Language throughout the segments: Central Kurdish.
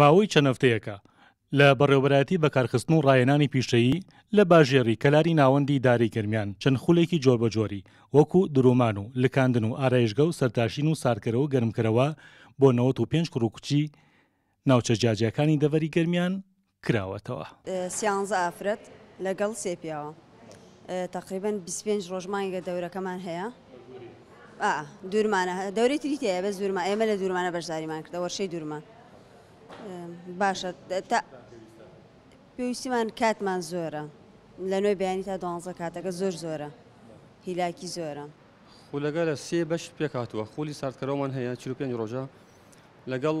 ماوەی چەند هەفتەیەەکە لە بەڕێوبەتی بەکارخستن و ڕایەنانی پیشەیی لە باژێری کەلاری ناوەندی داریگررمیان چەند خولێکی جۆربەجۆری وەکو درومان و لکاندن و ئارایشگە و سەرتاشین و سارکەرەوە گەرمکرەوە بۆ 95 کوڕووکچی ناوچە جاجیەکانی دەوەری گررمیان کراوەتەوە سیانز ئافرەت لەگەڵ سێپیاوە تقریبن 25 ڕۆژمانگە دەورەکەمان هەیە دوورمانە دەوری تریتەیە بە زورمان ئێمە لە دوورمانە بەشداریمان کردەوە شەی دوورمان باشە پێویستیمان کاتمان زۆرە لە نوێ بەیانی تا دوانزە کاتەکە زۆر زۆرە هیلاکی زۆرە خولەگە لە سێ بەش پێکاتوە خولی ساردکەەوەمان هەیە چ پێنج ڕۆژە لەگەڵ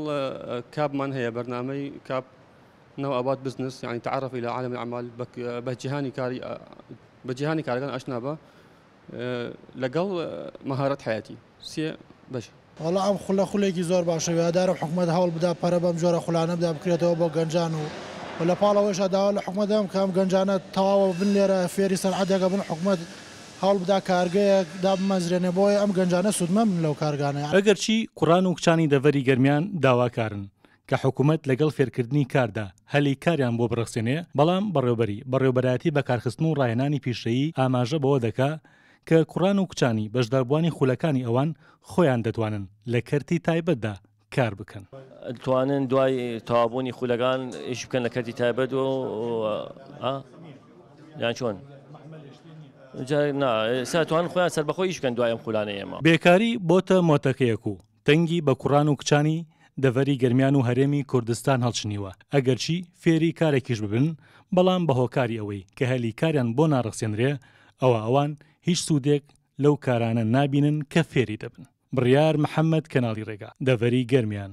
کابمان هەیە بەرنمەی کاب نەوە ئابات بزنس یعنی تعرف لە عالمی عمل بەجیهانی کاری بەجیهانی کارگان ئەشنابە لەگەڵ مەهارەت حياتی سێ بەش وڵا ئەم خولە خولێکی زۆر باشە وادارم حکومت هەوڵ بدا پەرە بەم جۆرە خولانە بدا بکرێتەوە بۆ گەنجان و لە پاڵەوەشە داوا لە حکومەدەم کەم گەنجانە تەواوە بن لێرە فێری سەرعادێکەکە بن حکومت هەڵ بدا کارگەیەک دامەزرێنێ بۆی ئەم گەنجانە سوودمە من لەو کارگانە ئەگەرچی قوران و کچانی دەڤری گەرمیان داواکارن. کە حکوومەت لەگەڵ فێرکردنی کاردا هەلی کاریان بۆ بڕخسێنێ بەڵام بەڕێوبەری بەڕێوبەتی بەکارخستن و ڕایەنانی پیشەیی ئاماژە بەوە دەکا کە کوڕان و کچانی بەشداربووانی خولەکانی ئەوان خۆیان دەتوانن لە کەرتی تایبەتدا کار بکەن توانن دوای تەوابوونی خولەکان ئیش بکەن لە کەتی تایبەت و یان چۆن ساتوان خۆیان سربەخۆی ئیشکەن دوایم خولانە ئێمە بێکاری بۆتە مۆتەکەیەک و تەنگی بە کوڕان و کچانی دەڤەری گەرمیان و هەرێمی کوردستان هەڵچنیوە ئەگەرچی فێری کارێکیش ببن بەڵام بە هۆکاری ئەوەی کە هەلی کاریان بۆ ناڕخسێنرێ ئەوە ئەوان هیچ سوودێک لەو کارانە نابینن کە فێری دەبن بڕیار محەممەد کەناڵی ڕێگا دەڤەری گەرمیان.